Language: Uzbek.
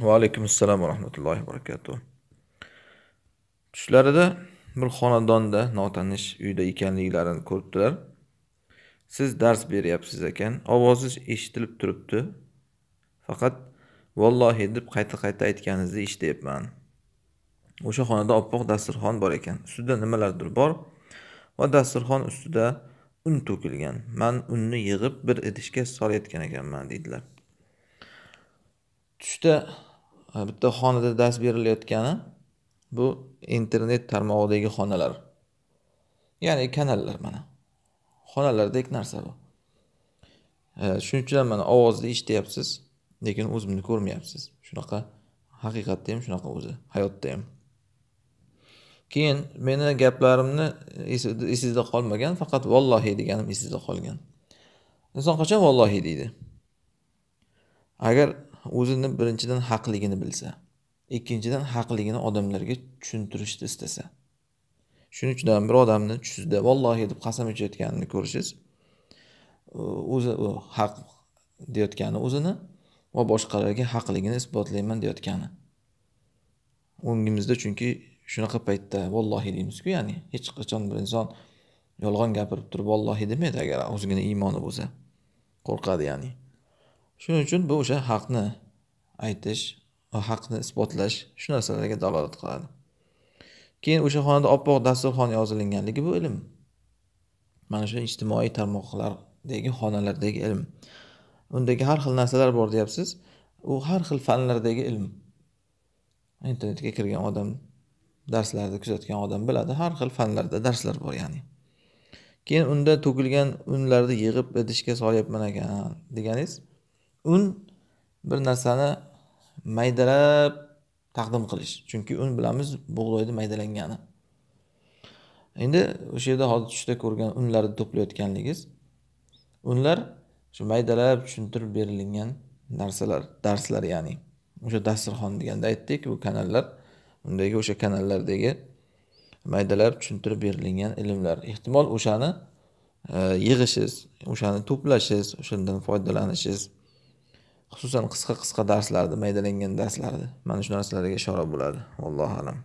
va alaykum assalom va rahmatullohi va barakatuh tushlarida bir xonadonda notanish uyda ekanliklarini ko'ribdilar siz dars beryapsiz ekan ovoziz eshitilib turibdi faqat vallohi deb qayta qayta aytganingizni eshityapman o'sha xonada oppoq dasturxon bor ekan ustida nimalardir bor va dasturxon ustida un to'kilgan man unni yig'ib bir idishga solayotgan ekanman deydilar tushda bitta xonada dars berilayotgani bu internet tarmog'idagi xonalar ya'ni kanallar mana xonalardek narsa bu shuning uchun ham mana ovozni eshityapsiz lekin o'zimni ko'rmayapsiz shunaqa haqiqatda ham shunaqa o'zi hayotda ham keyin meni gaplarimni esingizda qolmagan faqat vallohiy deganim esingizda qolgan inson qachon vallohiy deydi agar o'zini birinchidan haqligini bilsa ikkinchidan haqligini odamlarga tushuntirishni istasa shuning uchun ham bir odamni tushda vallohi deb qasam ichayotganini ko'rishingiz o'zi u haq deyotgani o'zini va boshqalarga haqligini isbotlayman deyotgani o'ngimizda chunki shunaqa paytda vallohi deymizku ya'ni hech qachon bir inson yolg'on gapirib turib vallohi demaydi agar o'zigina iymoni bo'lsa qo'rqadi ya'ni shuning uchun bu o'sha haqni aytish va haqni isbotlash shu narsalarga dalolat qiladi keyin o'sha xonada oppoq dasturxon yozilinganligi bu ilm mana shu ijtimoiy tarmoqlardagi xonalardagi ilm undagi har xil narsalar bor deyapsiz u har xil fanlardagi ilm internetga kirgan odam darslarni kuzatgan odam biladi har xil fanlarda darslar bor ya'ni keyin unda to'kilgan unlarni yig'ib idishga solyapman ekan deganingiz un bir narsani maydalab taqdim qilish chunki un bilamiz bug'doyni maydalangani endi o'sha yerda hozir tushda ko'rgan unlarni to'playotganligiz unlar shu maydalab tushuntirib berilgan narsalar darslar ya'ni o'sha dasturxon deganda aytdik bu kanallar undagi o'sha kanallardagi maydalab tushuntirib berilgan ilmlar ehtimol o'shani e, yig'ishingiz o'shani to'plashingiz o'shandan foydalanishingiz xususan qisqa qisqa darslarda maydalangan darslarda mana shu narsalarga ishora bo'ladi allohu alam